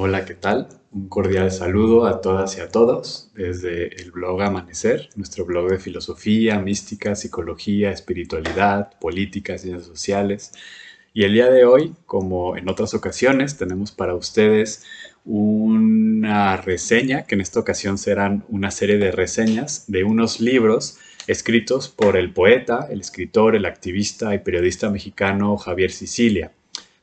Hola, ¿qué tal? Un cordial saludo a todas y a todos desde el blog Amanecer, nuestro blog de filosofía, mística, psicología, espiritualidad, política, ciencias sociales. Y el día de hoy, como en otras ocasiones, tenemos para ustedes una reseña, que en esta ocasión serán una serie de reseñas de unos libros escritos por el poeta, el escritor, el activista y periodista mexicano Javier Sicilia.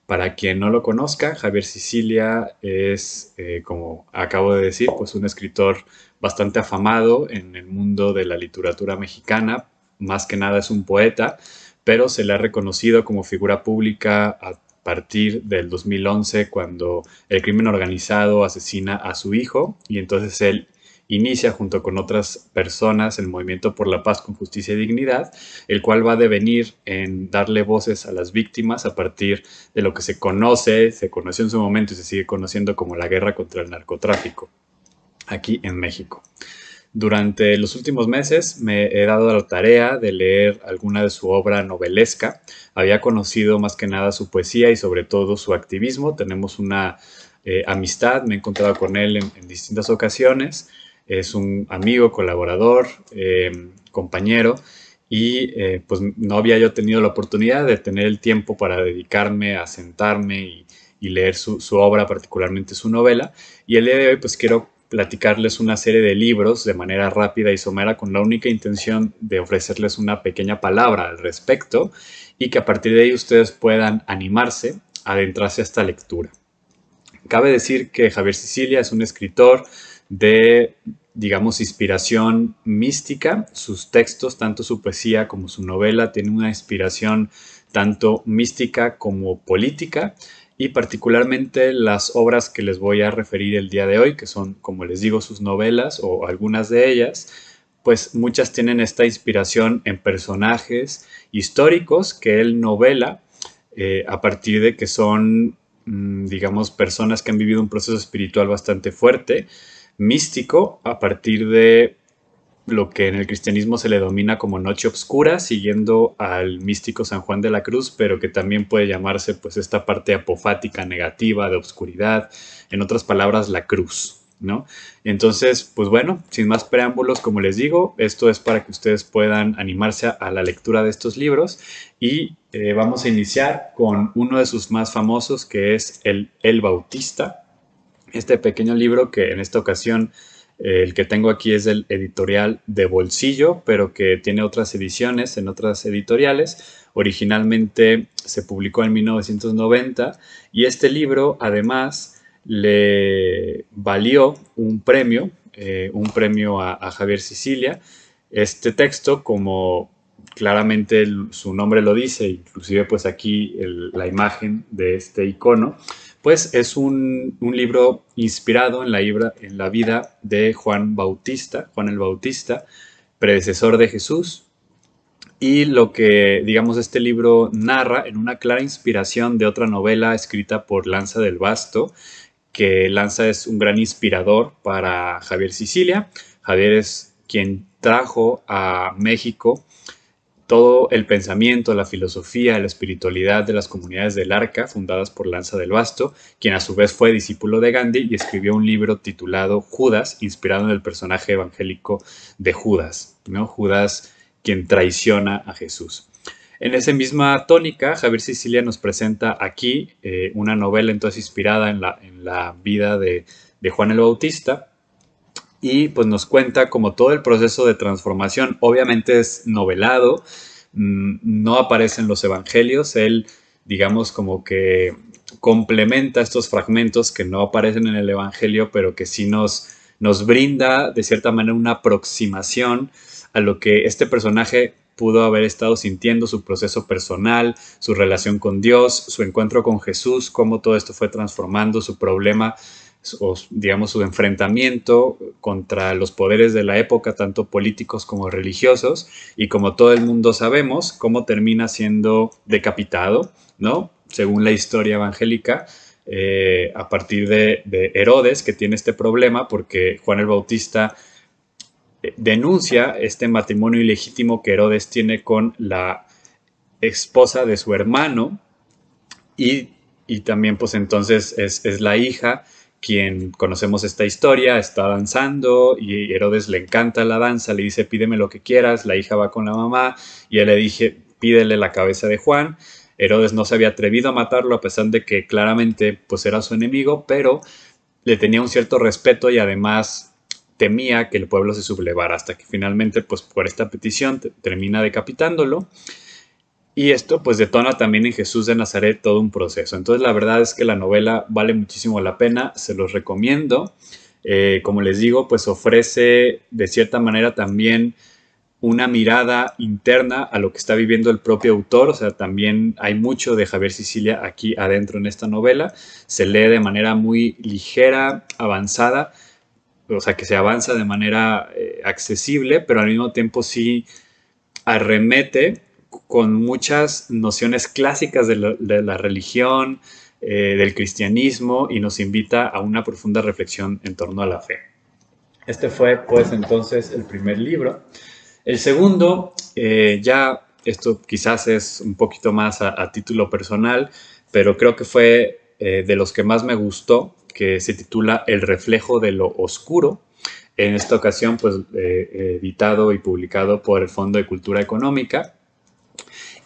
Para quien no lo conozca, Javier Sicilia es, eh, como acabo de decir, pues un escritor bastante afamado en el mundo de la literatura mexicana. Más que nada es un poeta, pero se le ha reconocido como figura pública a partir del 2011 cuando el crimen organizado asesina a su hijo y entonces él inicia junto con otras personas el movimiento por la paz con justicia y dignidad, el cual va a devenir en darle voces a las víctimas a partir de lo que se conoce, se conoció en su momento y se sigue conociendo como la guerra contra el narcotráfico aquí en México. Durante los últimos meses me he dado la tarea de leer alguna de su obra novelesca. Había conocido más que nada su poesía y sobre todo su activismo. Tenemos una eh, amistad, me he encontrado con él en distintas ocasiones es un amigo, colaborador, eh, compañero y eh, pues no había yo tenido la oportunidad de tener el tiempo para dedicarme a sentarme y, leer su, obra, particularmente su novela. Y el día de hoy pues quiero platicarles una serie de libros de manera rápida y somera con la única intención de ofrecerles una pequeña palabra al respecto y que a partir de ahí ustedes puedan animarse a adentrarse a esta lectura. Cabe decir que Javier Sicilia es un escritor, de, digamos, inspiración mística. Sus textos, tanto su poesía como su novela, tienen una inspiración tanto mística como política y particularmente las obras que les voy a referir el día de hoy, que son, como les digo, sus novelas o algunas de ellas, pues muchas tienen esta inspiración en personajes históricos que él novela eh, a partir de que son, mm, digamos, personas que han vivido un proceso espiritual bastante fuerte místico a partir de lo que en el cristianismo se le domina como noche obscura, siguiendo al místico San Juan de la Cruz, pero que también puede llamarse pues esta parte apofática, negativa, de obscuridad, en otras palabras, la cruz, ¿no? Entonces, pues bueno, sin más preámbulos, como les digo, esto es para que ustedes puedan animarse a la lectura de estos libros y eh, vamos a iniciar con uno de sus más famosos que es el, el Bautista, este pequeño libro que en esta ocasión eh, el que tengo aquí es el editorial de bolsillo, pero que tiene otras ediciones en otras editoriales. Originalmente se publicó en 1990 y este libro además le valió un premio, eh, un premio a, Javier Sicilia. Este texto, como claramente su nombre lo dice, inclusive pues aquí la imagen de este icono, pues es un, libro inspirado en la, en la vida de Juan Bautista, Juan el Bautista, predecesor de Jesús. Y lo que, digamos, este libro narra en una clara inspiración de otra novela escrita por Lanza del Basto, que Lanza es un gran inspirador para Javier Sicilia. Javier es quien trajo a México todo el pensamiento, la filosofía, la espiritualidad de las comunidades del Arca, fundadas por Lanza del Basto, quien a su vez fue discípulo de Gandhi y escribió un libro titulado Judas, inspirado en el personaje evangélico de Judas, ¿no? Judas quien traiciona a Jesús. En esa misma tónica, Javier Sicilia nos presenta aquí eh, una novela entonces inspirada en la, vida de Juan el Bautista, y pues nos cuenta como todo el proceso de transformación. Obviamente es novelado, mm, no aparecen los evangelios, él digamos como que complementa estos fragmentos que no aparecen en el evangelio, pero que sí nos, nos brinda de cierta manera una aproximación a lo que este personaje pudo haber estado sintiendo, su proceso personal, su relación con Dios, su encuentro con Jesús, cómo todo esto fue transformando su problema o digamos su enfrentamiento contra los poderes de la época, tanto políticos como religiosos, y como todo el mundo sabemos, cómo termina siendo decapitado, ¿no? Según la historia evangélica, eh, a partir de, Herodes, que tiene este problema porque Juan el Bautista eh, denuncia este matrimonio ilegítimo que Herodes tiene con la esposa de su hermano y también pues entonces es, es, la hija quien conocemos esta historia, está danzando y Herodes le encanta la danza, le dice pídeme lo que quieras, la hija va con la mamá y él le dije pídele la cabeza de Juan. Herodes no se había atrevido a matarlo a pesar de que claramente pues era su enemigo, pero le tenía un cierto respeto y además temía que el pueblo se sublevara hasta que finalmente pues por esta petición termina decapitándolo. Y esto pues detona también en Jesús de Nazaret todo un proceso. Entonces la verdad es que la novela vale muchísimo la pena, se los recomiendo. Eh, como les digo, pues ofrece de cierta manera también una mirada interna a lo que está viviendo el propio autor, o sea, también hay mucho de Javier Sicilia aquí adentro en esta novela, se lee de manera muy ligera, avanzada, o sea, que se avanza de manera eh, accesible, pero al mismo tiempo sí arremete con muchas nociones clásicas de la, religión, eh, del cristianismo y nos invita a una profunda reflexión en torno a la fe. Este fue pues entonces el primer libro. El segundo, eh, ya esto quizás es un poquito más a, título personal, pero creo que fue eh, de los que más me gustó, que se titula El reflejo de lo oscuro. En esta ocasión, pues editado y publicado por el Fondo de Cultura Económica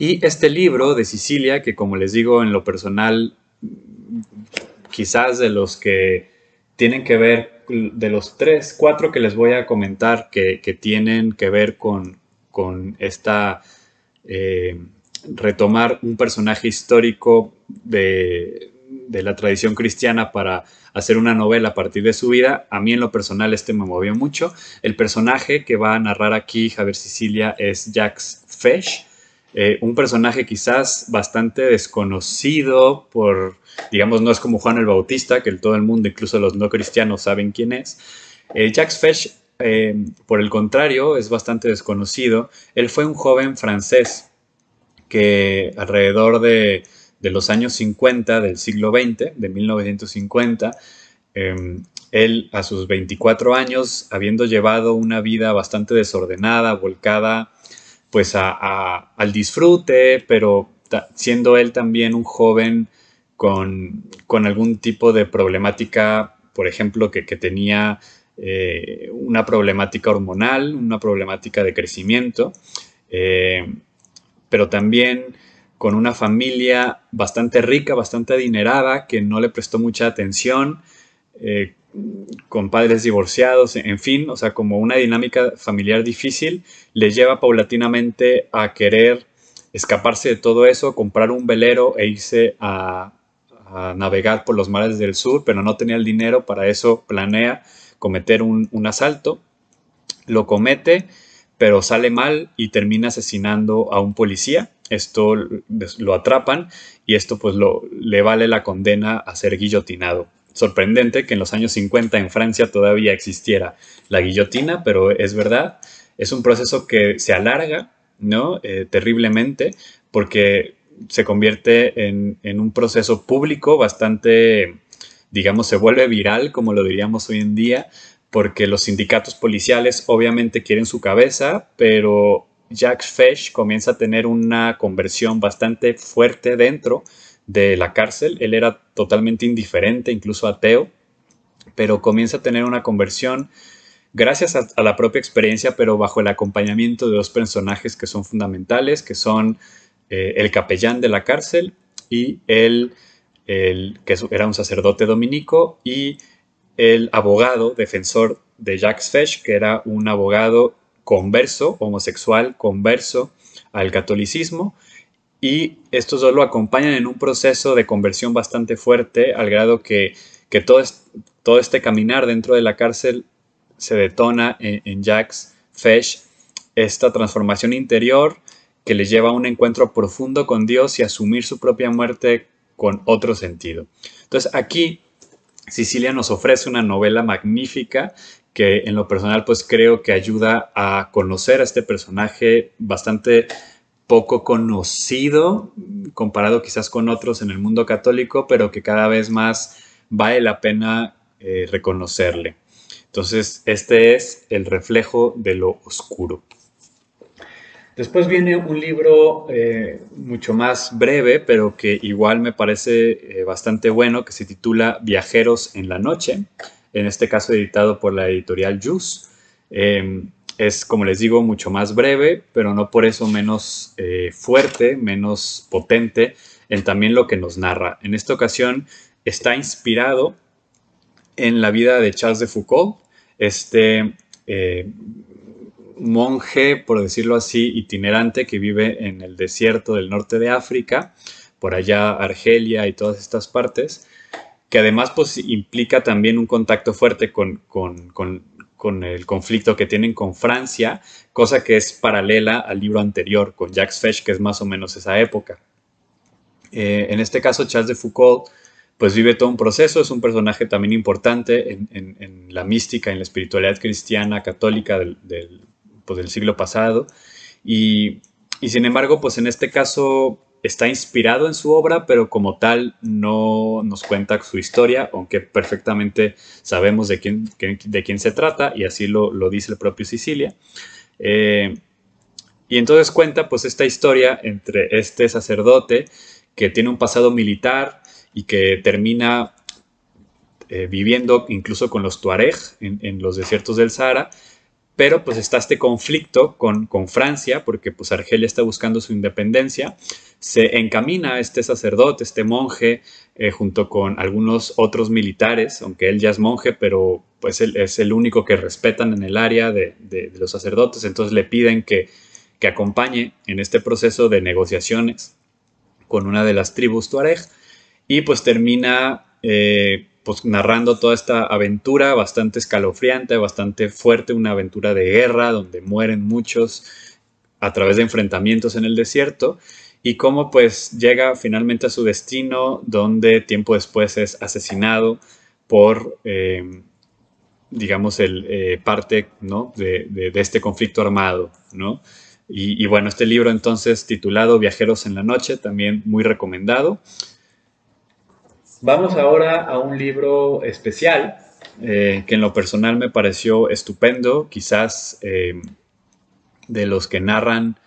y este libro de Sicilia, que como les digo en lo personal, quizás de los que tienen que ver, de los tres, cuatro que les voy a comentar que, tienen que ver con, esta, eh, retomar un personaje histórico de, la tradición cristiana para hacer una novela a partir de su vida, a mí en lo personal este me movió mucho. El personaje que va a narrar aquí Javier Sicilia es Jax Fesch, eh, un personaje quizás bastante desconocido por, digamos, no es como Juan el Bautista, que todo el mundo, incluso los no cristianos, saben quién es. el eh, Jacques Fesch, eh, por el contrario, es bastante desconocido. Él fue un joven francés que alrededor de, de los años 50 del siglo XX, de 1950, em, él a sus 24 años, habiendo llevado una vida bastante desordenada, volcada pues al disfrute, pero siendo él también un joven con, algún tipo de problemática, por ejemplo, que, tenía eh, una problemática hormonal, una problemática de crecimiento, eh, pero también con una familia bastante rica, bastante adinerada, que no le prestó mucha atención, eh, con padres divorciados, en fin, o sea, como una dinámica familiar difícil, le lleva paulatinamente a querer escaparse de todo eso, comprar un velero e irse a, navegar por los mares del sur, pero no tenía el dinero, para eso planea cometer un, asalto, lo comete, pero sale mal y termina asesinando a un policía. Esto lo atrapan y esto pues lo, le vale la condena a ser guillotinado sorprendente que en los años 50 en Francia todavía existiera la guillotina, pero es verdad, es un proceso que se alarga, ¿no? Eh, terriblemente, porque se convierte en, un proceso público bastante, digamos, se vuelve viral, como lo diríamos hoy en día, porque los sindicatos policiales obviamente quieren su cabeza, pero Jacques Fesch comienza a tener una conversión bastante fuerte dentro de la cárcel. Él era totalmente indiferente, incluso ateo, pero comienza a tener una conversión gracias a, la propia experiencia, pero bajo el acompañamiento de dos personajes que son fundamentales, que son eh, el capellán de la cárcel y el, el, que era un sacerdote dominico, y el abogado defensor de Jacques Fesch, que era un abogado converso, homosexual, converso al catolicismo, y estos dos lo acompañan en un proceso de conversión bastante fuerte, al grado que, todo, este caminar dentro de la cárcel se detona en, jacques Jax esta transformación interior que le lleva a un encuentro profundo con Dios y asumir su propia muerte con otro sentido. Entonces aquí Sicilia nos ofrece una novela magnífica que en lo personal pues creo que ayuda a conocer a este personaje bastante poco conocido, comparado quizás con otros en el mundo católico, pero que cada vez más vale la pena eh, reconocerle. Entonces, este es el reflejo de lo oscuro. Después viene un libro eh, mucho más breve, pero que igual me parece eh, bastante bueno, que se titula Viajeros en la Noche, en este caso editado por la editorial Jus. Em, es, como les digo, mucho más breve, pero no por eso menos eh, fuerte, menos potente en también lo que nos narra. En esta ocasión está inspirado en la vida de Charles de Foucault, este eh, monje, por decirlo así, itinerante que vive en el desierto del norte de África, por allá Argelia y todas estas partes, que además pues, implica también un contacto fuerte con con el conflicto que tienen con Francia, cosa que es paralela al libro anterior con Jacques Fesch, que es más o menos esa época. Eh, en este caso, Charles de Foucault pues vive todo un proceso, es un personaje también importante en, la mística, en la espiritualidad cristiana católica pues, del, siglo pasado. Y, y, sin embargo, pues en este caso está inspirado en su obra, pero como tal no nos cuenta su historia, aunque perfectamente sabemos de quién, de quién se trata, y así lo, dice el propio Sicilia. Eh, y entonces cuenta pues esta historia entre este sacerdote que tiene un pasado militar y que termina eh, viviendo incluso con los Tuareg en los desiertos del Sahara, pero pues está este conflicto con, con Francia, porque pues Argelia está buscando su independencia, se encamina este sacerdote, este monje, eh, junto con algunos otros militares, aunque él ya es monje, pero pues es el único que respetan en el área de, los sacerdotes, entonces le piden que, acompañe en este proceso de negociaciones con una de las tribus tuareg y pues termina eh, pues narrando toda esta aventura bastante escalofriante, bastante fuerte, una aventura de guerra donde mueren muchos a través de enfrentamientos en el desierto y cómo pues llega finalmente a su destino donde tiempo después es asesinado por eh, digamos el eh, parte ¿no? de, este conflicto armado y, bueno este libro entonces titulado Viajeros en la noche también muy recomendado Vamos ahora a un libro especial eh, que en lo personal me pareció estupendo, quizás eh, de los que narran,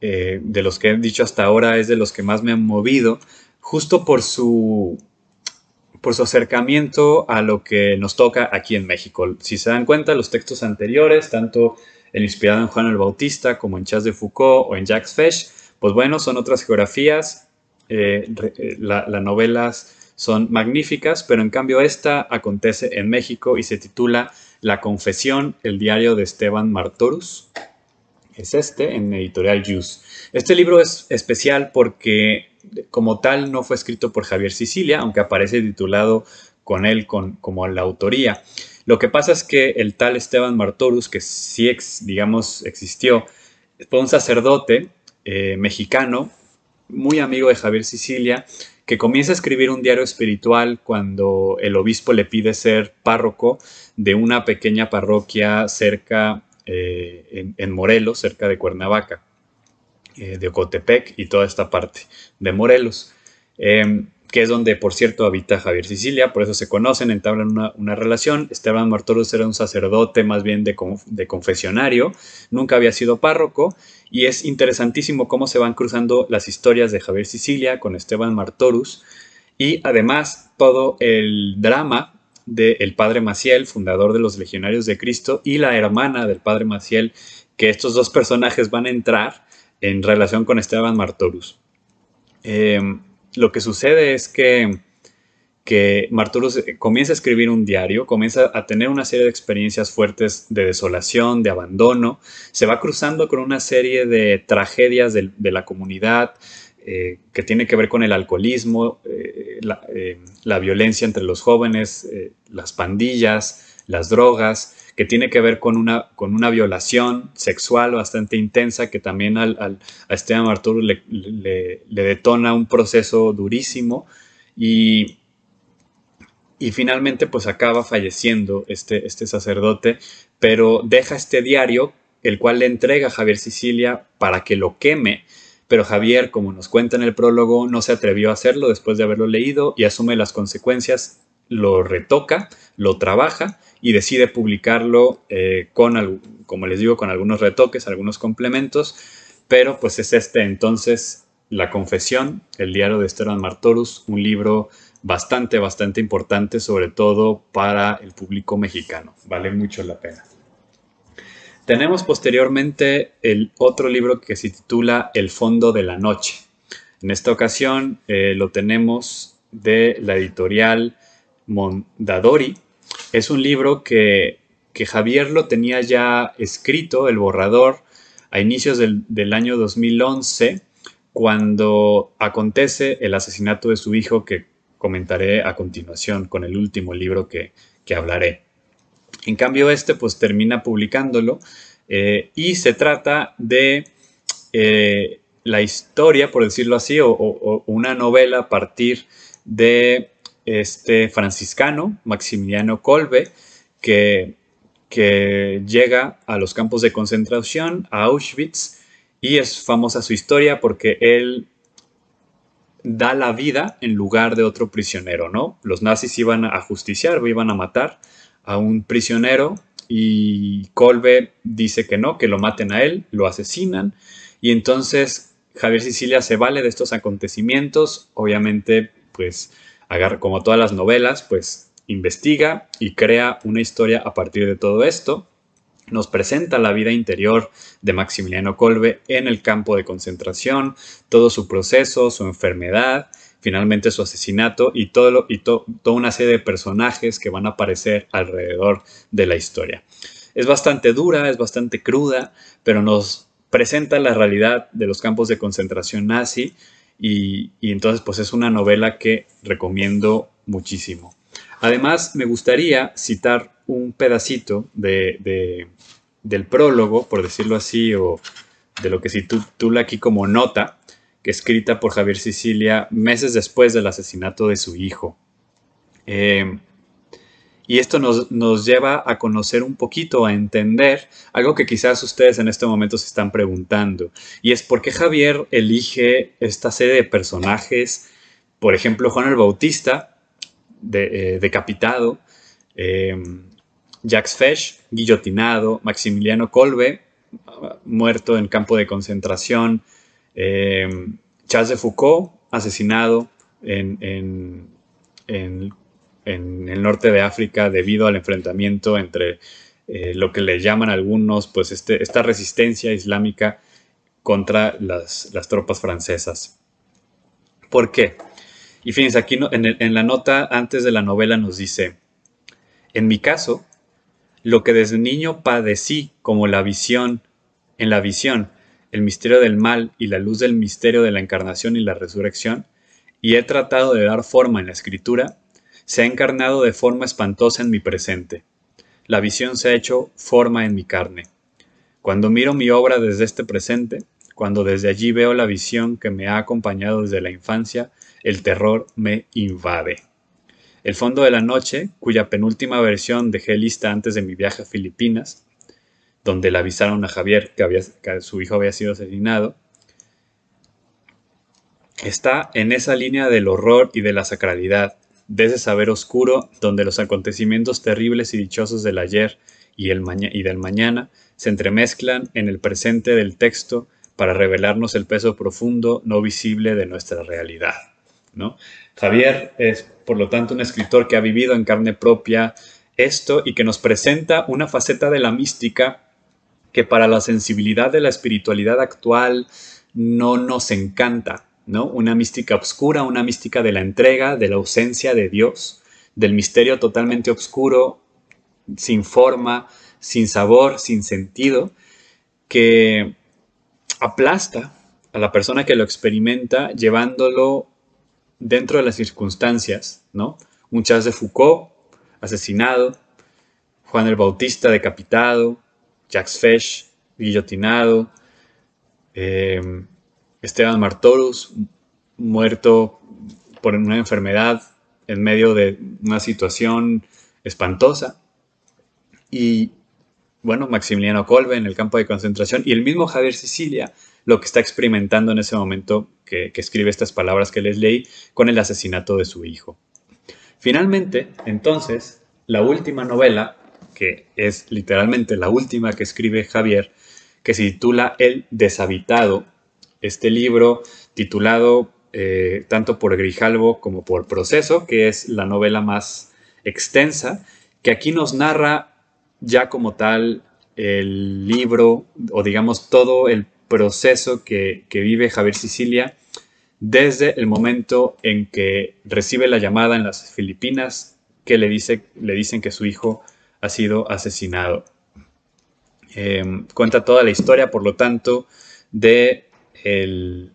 eh, de los que he dicho hasta ahora, es de los que más me han movido, justo por su por su acercamiento a lo que nos toca aquí en México. Si se dan cuenta, los textos anteriores, tanto el inspirado en Juan el Bautista como en Chas de Foucault o en Jacques Fesch, pues bueno, son otras geografías eh, eh, las novelas son magníficas, pero en cambio esta acontece en México y se titula La Confesión, el diario de Esteban Martorus. Es este, en editorial Jus. Este libro es especial porque como tal no fue escrito por Javier Sicilia, aunque aparece titulado con él con, como la autoría. Lo que pasa es que el tal Esteban Martorus, que sí, digamos, existió, fue un sacerdote eh, mexicano muy amigo de Javier Sicilia, que comienza a escribir un diario espiritual cuando el obispo le pide ser párroco de una pequeña parroquia cerca eh, en, Morelos, cerca de Cuernavaca, eh, de Ocotepec y toda esta parte de Morelos. Em, que es donde, por cierto, habita Javier Sicilia, por eso se conocen, entablan una, relación. Esteban Martorus era un sacerdote más bien de, confesionario, nunca había sido párroco, y es interesantísimo cómo se van cruzando las historias de Javier Sicilia con Esteban Martorus, y además todo el drama del padre Maciel, fundador de los Legionarios de Cristo, y la hermana del padre Maciel, que estos dos personajes van a entrar en relación con Esteban Martorus. Eh, lo que sucede es que, que Marturus comienza a escribir un diario, comienza a tener una serie de experiencias fuertes de desolación, de abandono, se va cruzando con una serie de tragedias de, la comunidad, eh, que tiene que ver con el alcoholismo, eh, eh, la, violencia entre los jóvenes, las pandillas, las drogas, que tiene que ver con una, con una violación sexual bastante intensa que también a Esteban Arturo le, detona un proceso durísimo y, y finalmente pues acaba falleciendo este, este sacerdote, pero deja este diario, el cual le entrega a Javier Sicilia para que lo queme pero Javier, como nos cuenta en el prólogo, no se atrevió a hacerlo después de haberlo leído y asume las consecuencias, lo retoca, lo trabaja y decide publicarlo eh, con, como les digo, con algunos retoques, algunos complementos, pero pues es este entonces La Confesión, el diario de Esteban Martorus, un libro bastante, bastante importante, sobre todo para el público mexicano. Vale mucho la pena. Tenemos posteriormente el otro libro que se titula El fondo de la noche. En esta ocasión eh, lo tenemos de la editorial Mondadori, es un libro que, Javier lo tenía ya escrito, el borrador, a inicios del, año 2011, cuando acontece el asesinato de su hijo que comentaré a continuación con el último libro que, hablaré. En cambio, este pues termina publicándolo eh, y se trata de eh, la historia, por decirlo así, o, una novela a partir de este franciscano, Maximiliano Kolbe, que, llega a los campos de concentración, a Auschwitz, y es famosa su historia porque él da la vida en lugar de otro prisionero, ¿no? Los nazis iban a justiciar, iban a matar a un prisionero y Kolbe dice que no, que lo maten a él, lo asesinan y entonces Javier Sicilia se vale de estos acontecimientos, obviamente pues agarra, como todas las novelas, pues investiga y crea una historia a partir de todo esto. Nos presenta la vida interior de Maximiliano Kolbe en el campo de concentración, todo su proceso, su enfermedad, finalmente su asesinato y, todo lo, y toda una serie de personajes que van a aparecer alrededor de la historia. Es bastante dura, es bastante cruda, pero nos presenta la realidad de los campos de concentración nazi y, entonces pues es una novela que recomiendo muchísimo. Además, me gustaría citar un pedacito de, del prólogo, por decirlo así, o de lo que tú titula aquí como nota, que escrita por Javier Sicilia meses después del asesinato de su hijo. Eh, y esto nos, lleva a conocer un poquito, a entender algo que quizás ustedes en este momento se están preguntando. Y es por qué Javier elige esta serie de personajes, por ejemplo, Juan el Bautista, eh, decapitado, eh, Jacques Fesch, guillotinado, Maximiliano Colbe, muerto en campo de concentración, em, Charles de Foucault, asesinado en, en, en en el norte de África debido al enfrentamiento entre eh, lo que le llaman algunos, pues este, esta resistencia islámica contra las, tropas francesas. ¿Por qué? Y fíjense, aquí en la nota antes de la novela nos dice, en mi caso, lo que desde niño padecí como la visión, en la visión, el misterio del mal y la luz del misterio de la encarnación y la resurrección, y he tratado de dar forma en la escritura, se ha encarnado de forma espantosa en mi presente. La visión se ha hecho forma en mi carne. Cuando miro mi obra desde este presente, cuando desde allí veo la visión que me ha acompañado desde la infancia, el terror me invade. El fondo de la noche, cuya penúltima versión dejé lista antes de mi viaje a Filipinas, donde le avisaron a Javier que, su hijo había sido asesinado, está en esa línea del horror y de la sacralidad de ese saber oscuro donde los acontecimientos terribles y dichosos del ayer y, y del mañana se entremezclan en el presente del texto para revelarnos el peso profundo, no visible de nuestra realidad. ¿no? Javier es, por lo tanto, un escritor que ha vivido en carne propia esto y que nos presenta una faceta de la mística que para la sensibilidad de la espiritualidad actual no nos encanta, una mística oscura, una mística de la entrega, de la ausencia de Dios, del misterio totalmente oscuro, sin forma, sin sabor, sin sentido, que aplasta a la persona que lo experimenta llevándolo dentro de las circunstancias, ¿no? Un Charles de Foucault asesinado, Juan el Bautista decapitado, Jacques Fesch guillotinado, eh, Esteban Martorus, muerto por una enfermedad en medio de una situación espantosa. Y bueno, Maximiliano Colbe en el campo de concentración y el mismo Javier Sicilia, lo que está experimentando en ese momento que, que escribe estas palabras que les leí con el asesinato de su hijo. Finalmente, entonces, la última novela, que es literalmente la última que escribe Javier, que se titula El deshabitado, este libro titulado eh, tanto por Grijalvo como por Proceso, que es la novela más extensa, que aquí nos narra ya como tal el libro o digamos todo el proceso que, vive Javier Sicilia desde el momento en que recibe la llamada en las Filipinas que le, dice, le dicen que su hijo ha sido asesinado. Em, cuenta toda la historia, por lo tanto, de el,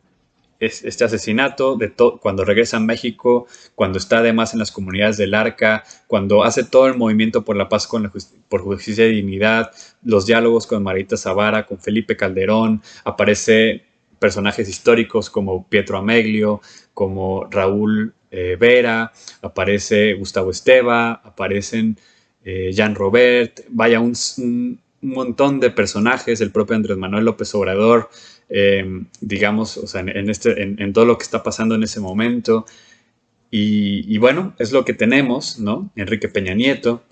este asesinato, de cuando regresa a México, cuando está además en las comunidades del Arca, cuando hace todo el movimiento por la paz con la por justicia y dignidad, los diálogos con Marita Zavara, con Felipe Calderón, aparece personajes históricos como Pietro Ameglio, como Raúl eh, Vera, aparece Gustavo Esteva, aparecen eh, Jean Robert, vaya un, un montón de personajes, el propio Andrés Manuel López Obrador, Em, digamos, o sea, en, este, en, todo lo que está pasando en ese momento. Y, bueno, es lo que tenemos, ¿no? Enrique Peña Nieto.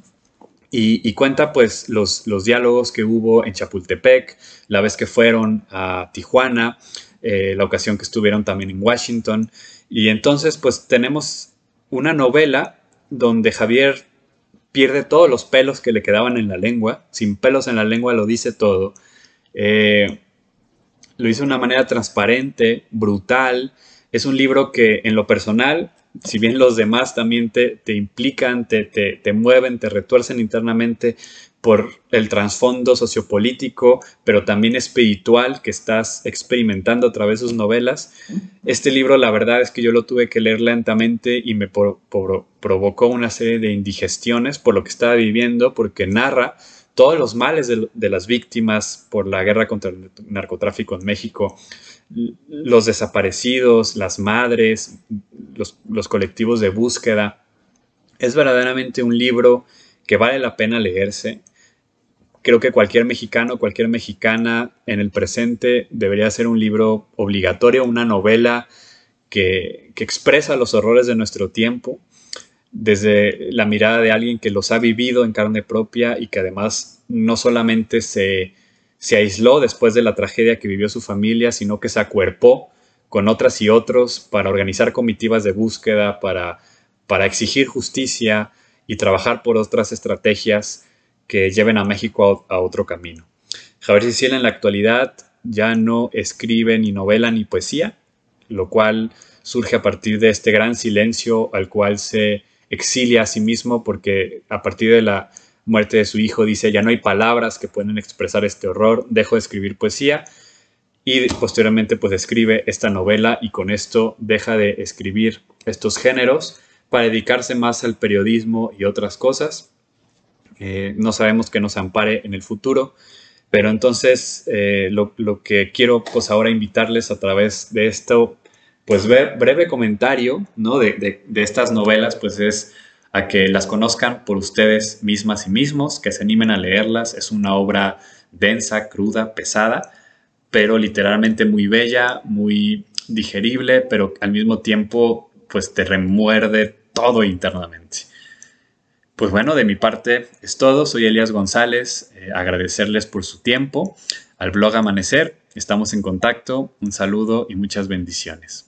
Y, cuenta pues los, los, diálogos que hubo en Chapultepec, la vez que fueron a Tijuana, eh, la ocasión que estuvieron también en Washington. Y entonces pues tenemos una novela donde Javier pierde todos los pelos que le quedaban en la lengua, sin pelos en la lengua lo dice todo. Eh, lo hice de una manera transparente, brutal. Es un libro que en lo personal, si bien los demás también te, implican, te, mueven, te retuercen internamente por el trasfondo sociopolítico, pero también espiritual que estás experimentando a través de sus novelas. Este libro, la verdad es que yo lo tuve que leer lentamente y me provocó una serie de indigestiones por lo que estaba viviendo, porque narra todos los males de, las víctimas por la guerra contra el narcotráfico en México, los desaparecidos, las madres, los, colectivos de búsqueda. Es verdaderamente un libro que vale la pena leerse. Creo que cualquier mexicano, cualquier mexicana en el presente debería ser un libro obligatorio, una novela que, que expresa los horrores de nuestro tiempo desde la mirada de alguien que los ha vivido en carne propia y que además no solamente se, aisló después de la tragedia que vivió su familia, sino que se acuerpó con otras y otros para organizar comitivas de búsqueda, para, para exigir justicia y trabajar por otras estrategias que lleven a México a, otro camino. Javier Sicilia en la actualidad ya no escribe ni novela ni poesía, lo cual surge a partir de este gran silencio al cual se exilia a sí mismo porque a partir de la muerte de su hijo dice, ya no hay palabras que pueden expresar este horror, dejo de escribir poesía y posteriormente pues escribe esta novela y con esto deja de escribir estos géneros para dedicarse más al periodismo y otras cosas. Eh, no sabemos qué nos ampare en el futuro, pero entonces eh, lo, lo, que quiero pues ahora invitarles a través de esto pues ver, breve comentario de, estas novelas, pues es a que las conozcan por ustedes mismas y mismos, que se animen a leerlas. Es una obra densa, cruda, pesada, pero literalmente muy bella, muy digerible, pero al mismo tiempo pues te remuerde todo internamente. Pues bueno, de mi parte es todo. Soy Elías González. Eh, agradecerles por su tiempo. Al blog Amanecer estamos en contacto. Un saludo y muchas bendiciones.